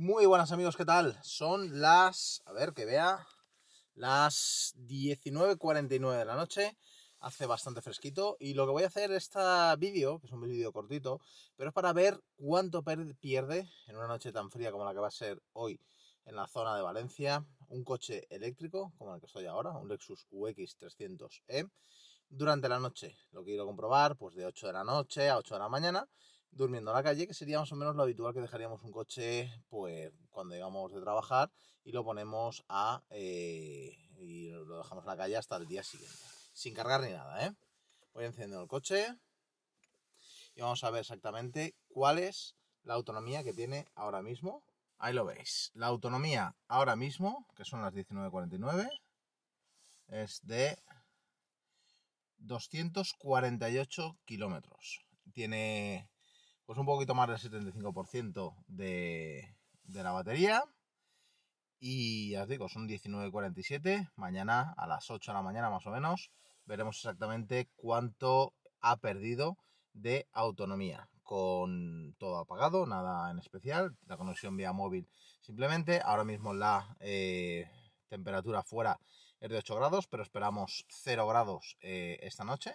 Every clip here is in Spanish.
Muy buenas amigos, ¿qué tal? Son las, a ver que vea, las 19.49 de la noche, hace bastante fresquito y lo que voy a hacer este vídeo, que es un vídeo cortito, pero es para ver cuánto pierde en una noche tan fría como la que va a ser hoy en la zona de Valencia un coche eléctrico como el que estoy ahora, un Lexus UX 300E, durante la noche. Lo quiero comprobar pues de 8 de la noche a 8 de la mañana durmiendo en la calle, que sería más o menos lo habitual que dejaríamos un coche pues cuando llegamos de trabajar y lo ponemos a eh, y lo dejamos en la calle hasta el día siguiente, sin cargar ni nada, ¿eh? Voy encendiendo el coche y vamos a ver exactamente cuál es la autonomía que tiene ahora mismo. Ahí lo veis. La autonomía ahora mismo, que son las 19.49, es de 248 kilómetros. Tiene pues un poquito más del 75% de, la batería. Y ya os digo, son 19.47. Mañana a las 8 de la mañana más o menos veremos exactamente cuánto ha perdido de autonomía. Con todo apagado, nada en especial. La conexión vía móvil simplemente. Ahora mismo la eh, temperatura fuera es de 8 grados, pero esperamos 0 grados eh, esta noche.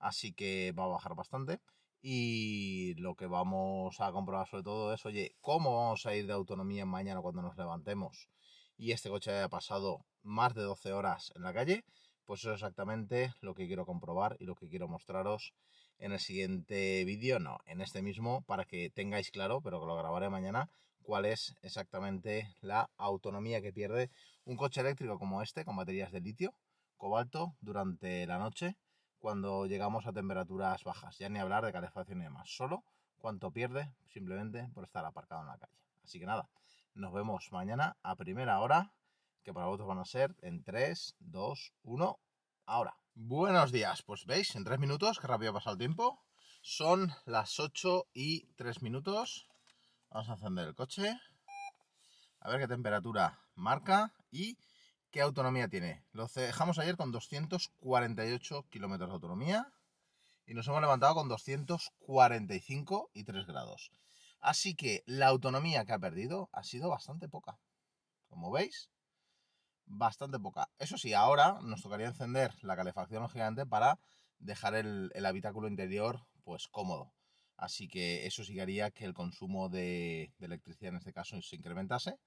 Así que va a bajar bastante. Y lo que vamos a comprobar sobre todo es, oye, ¿cómo vamos a ir de autonomía mañana cuando nos levantemos? Y este coche haya pasado más de 12 horas en la calle, pues eso es exactamente lo que quiero comprobar y lo que quiero mostraros en el siguiente vídeo, no, en este mismo, para que tengáis claro, pero que lo grabaré mañana, cuál es exactamente la autonomía que pierde un coche eléctrico como este, con baterías de litio, cobalto, durante la noche cuando llegamos a temperaturas bajas, ya ni hablar de calefacción ni demás, solo cuánto pierde simplemente por estar aparcado en la calle. Así que nada, nos vemos mañana a primera hora, que para vosotros van a ser en 3, 2, 1, ahora. Buenos días, pues veis, en 3 minutos, que rápido pasa el tiempo, son las 8 y 3 minutos, vamos a encender el coche, a ver qué temperatura marca y ¿Qué autonomía tiene? Lo dejamos ayer con 248 kilómetros de autonomía y nos hemos levantado con 245 y 3 grados. Así que la autonomía que ha perdido ha sido bastante poca. Como veis, bastante poca. Eso sí, ahora nos tocaría encender la calefacción, gigante para dejar el, habitáculo interior pues cómodo. Así que eso sí que haría que el consumo de electricidad en este caso se incrementase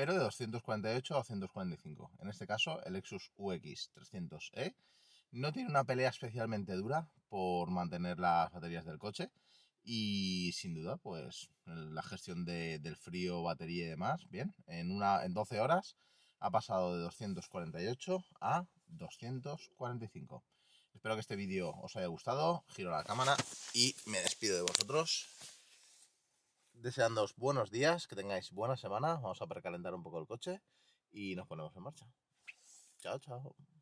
pero de 248 a 245. En este caso, el Lexus UX 300E no tiene una pelea especialmente dura por mantener las baterías del coche y sin duda, pues la gestión del frío, batería y demás, bien, en, una, en 12 horas ha pasado de 248 a 245. Espero que este vídeo os haya gustado, giro la cámara y me despido de vosotros deseándoos buenos días, que tengáis buena semana. Vamos a precalentar un poco el coche y nos ponemos en marcha. Chao, chao.